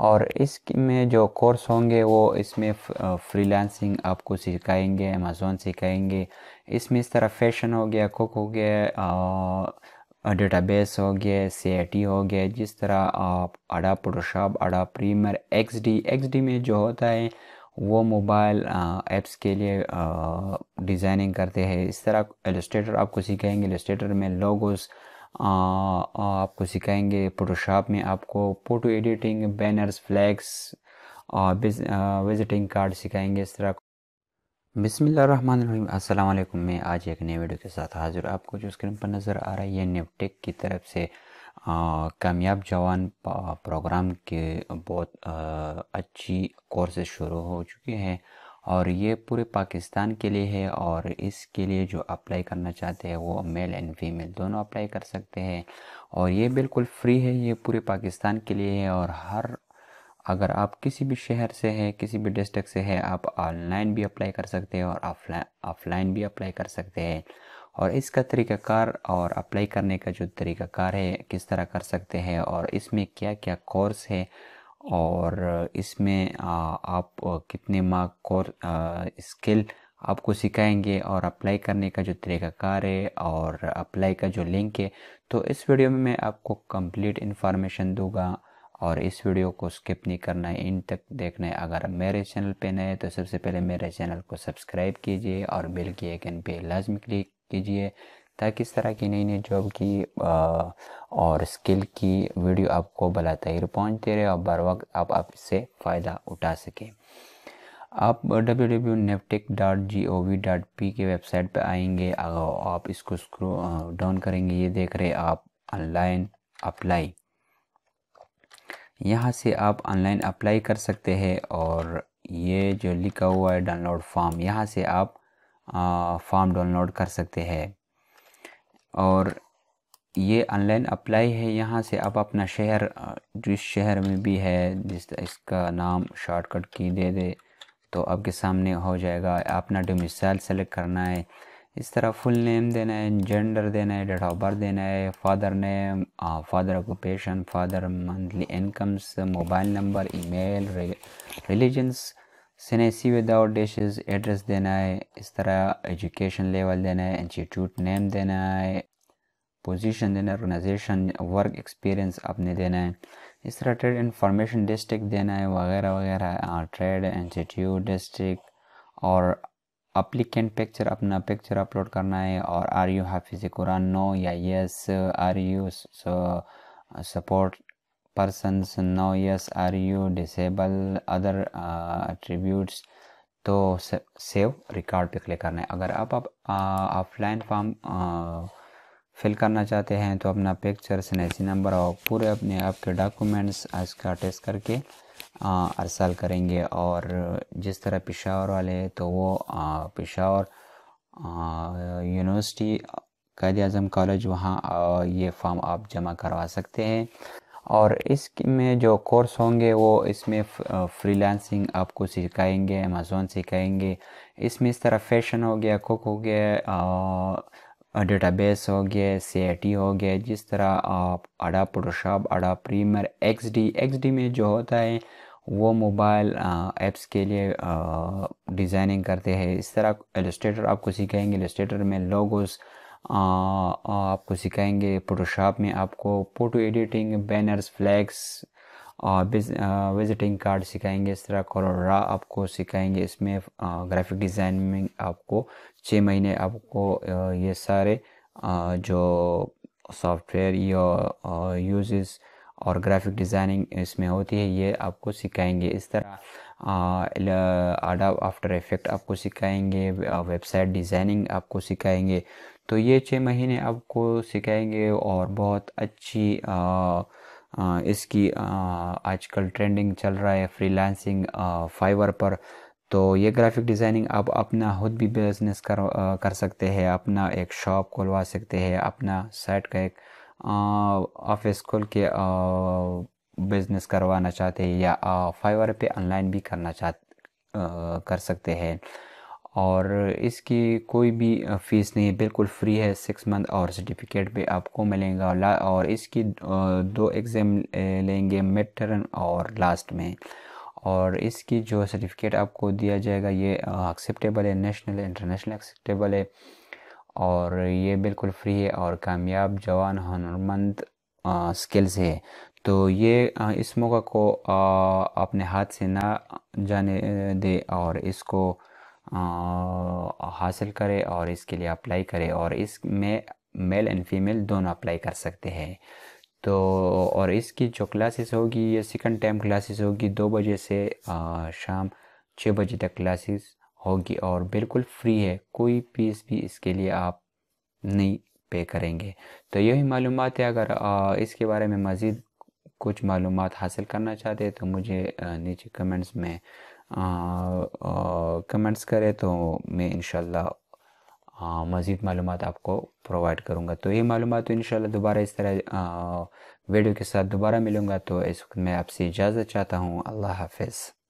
और इस में जो कोर्स होंगे वो इसमें फ्रीलांसिंग आपको सिखाएंगे अमेजोन सिखाएंगे इसमें इस तरह फैशन हो गया कुक हो गया डेटाबेस हो गया सी हो गया जिस तरह आप Adobe Photoshop Adobe Premiere X D X D में जो होता है वो मोबाइल ऐप्स के लिए डिज़ाइनिंग करते हैं इस तरह एलिस्ट्रेटर आपको सिखाएंगे एलिस्ट्रेटर में लोगोस आपको सिखाएंगे फोटोशॉप में आपको फ़ोटो एडिटिंग बैनर्स फ्लैग्स और विजिटिंग कार्ड सिखाएंगे इस तरह बिसमीम वालेकुम मैं आज एक नए वीडियो के साथ हाजिर आपको जो स्क्रीन पर नज़र आ रहा है ये निपटेक की तरफ से कामयाब जवान प्रोग्राम के बहुत आ, अच्छी कोर्सेज शुरू हो चुके हैं और ये पूरे पाकिस्तान के लिए है और इसके लिए जो अप्लाई करना चाहते हैं वो मेल एंड फीमेल दोनों अप्लाई कर सकते हैं और ये बिल्कुल फ्री है ये पूरे पाकिस्तान के लिए है और हर अगर आप किसी भी शहर से हैं किसी भी डिस्ट्रिक्ट से हैं आप ऑनलाइन भी अप्लाई कर सकते हैं और ऑफलाइन ऑफलाइन भी अप्लाई कर सकते हैं और इसका तरीक़ाकार और अप्लाई करने का जो तरीक़ाकार है किस तरह कर सकते हैं और इसमें क्या क्या कोर्स है और इसमें आप कितने मार्क कोर स्किल आपको सिखाएंगे और अप्लाई करने का जो तरीकाकार है और अप्लाई का जो लिंक है तो इस वीडियो में मैं आपको कंप्लीट इन्फॉर्मेशन दूंगा और इस वीडियो को स्किप नहीं करना है इन तक देखना है अगर मेरे चैनल पे नए हैं तो सबसे पहले मेरे चैनल को सब्सक्राइब कीजिए और बिल की एक एन पे लाजमी क्लिक कीजिए ताकि इस तरह की नई नई जॉब की आ, और स्किल की वीडियो आपको तहिर पहुँचते रहे और बर वक्त आप, इससे फ़ायदा उठा सकें आप W W naptech dot G O V dot P K website पर आएंगे आप इसको स्क्रो डाउन करेंगे ये देख रहे आप ऑनलाइन अप्लाई यहाँ से आप ऑनलाइन अप्लाई कर सकते हैं और ये जो लिखा हुआ है डाउनलोड फॉर्म यहाँ से आप फॉर्म डाउनलोड कर सकते हैं और ये ऑनलाइन अप्लाई है यहाँ से आप अपना शहर जिस शहर में भी है जिस इसका नाम शॉर्टकट की दे दे तो आपके सामने हो जाएगा अपना डोमिसाइल सेलेक्ट करना है इस तरह फुल नेम देना है जेंडर देना है डेट ऑफ बर्थ देना है father name father occupation father monthly incomes mobile number email religions C without dishes address देना है इस तरह एजुकेशन लेवल देना है इंस्टीट्यूट नेम देना है पोजीशन देना है ऑर्गेनाइजेशन वर्क एक्सपीरियंस आपने देना है इस तरह ट्रेड इंफॉर्मेशन डिस्ट्रिक्ट देना है वगैरह वगैरह ट्रेड इंस्टीट्यूट डिस्ट्रिक्ट और अप्लीकेंट पिक्चर अपना पिक्चर अपलोड करना है और are you Hafiz Quran no या yes are you support persons now yes are you disable other uh, attributes तो सेव रिकॉर्ड पे क्लिक करना है अगर आप ऑफलाइन फॉर्म फिल करना चाहते हैं तो अपना पिक्चर सनेसी नंबर और पूरे अपने आपके डॉक्यूमेंट्स इसका टेस्ट करके uh, अरसल करेंगे और जिस तरह पिशावर वाले तो वो uh, पिशावर यूनिवर्सिटी कैद अजम कॉलेज वहाँ ये फॉर्म आप जमा करवा सकते हैं और इस में जो कोर्स होंगे वो इसमें फ्रीलांसिंग आपको सिखाएंगे अमेजोन सिखाएंगे इसमें इस तरह फैशन हो गया कुक हो गया डेटाबेस हो गया सी हो गया जिस तरह आप Adobe Photoshop Adobe Premiere XD XD में जो होता है वो मोबाइल ऐप्स के लिए डिज़ाइनिंग करते हैं इस तरह एलिस्ट्रेटर आपको सिखाएंगे एलिस्ट्रेटर में लोगोस आपको सिखाएंगे फोटोशॉप में आपको photo editing banners flags visiting card सिखाएंगे इस तरह कोलोरा आपको सिखाएंगे इसमें ग्राफिक डिज़ाइन में आपको छः महीने आपको ये सारे जो सॉफ्टवेयर या यूजेस और ग्राफिक डिज़ाइनिंग इसमें होती है ये आपको सिखाएंगे इस तरह आडाब आफ्टर इफेक्ट आपको सिखाएंगे वेबसाइट डिज़ाइनिंग आपको सिखाएंगे तो ये छः महीने आपको सिखाएंगे और बहुत अच्छी आ, आ, इसकी आजकल ट्रेंडिंग चल रहा है फ्रीलांसिंग फाइवर पर तो ये ग्राफिक डिज़ाइनिंग आप अपना खुद भी बिजनेस कर आ, कर सकते हैं अपना एक शॉप खुलवा सकते हैं अपना साइट का एक ऑफिस खोल के बिज़नेस करवाना चाहते हैं या फाइवर पे ऑनलाइन भी करना चाह कर सकते हैं और इसकी कोई भी फीस नहीं है बिल्कुल फ्री है सिक्स मंथ और सर्टिफिकेट भी आपको मिलेगा और इसकी दो एग्ज़ाम लेंगे मिड टर्म और लास्ट में और इसकी जो सर्टिफिकेट आपको दिया जाएगा ये एक्सेप्टेबल है नेशनल इंटरनेशनल एक्सेप्टेबल है और ये बिल्कुल फ्री है और कामयाब जवान हनरमंद स्किल्स है तो ये इस मौका को अपने हाथ से ना जाने दे और इसको हासिल करें और इसके लिए अप्लाई करें और इसमें मेल एंड फीमेल दोनों अप्लाई कर सकते हैं तो और इसकी जो क्लासेस होगी ये सेकंड टाइम क्लासेस होगी दो बजे से शाम छः बजे तक क्लासेस होगी और बिल्कुल फ्री है कोई फीस भी इसके लिए आप नहीं पे करेंगे तो यही मालूम है अगर इसके बारे में मज़ीद कुछ मालूम हासिल करना चाहते हैं तो मुझे नीचे कमेंट्स में कमेंट्स करें तो मैं इन मज़ीद मालूम आपको प्रोवाइड करूँगा तो ये मालूम तो इन दोबारा इस तरह आ, वीडियो के साथ दोबारा मिलूँगा तो इस वक्त मैं आपसे इजाज़त चाहता हूँ अल्लाह हाफिज़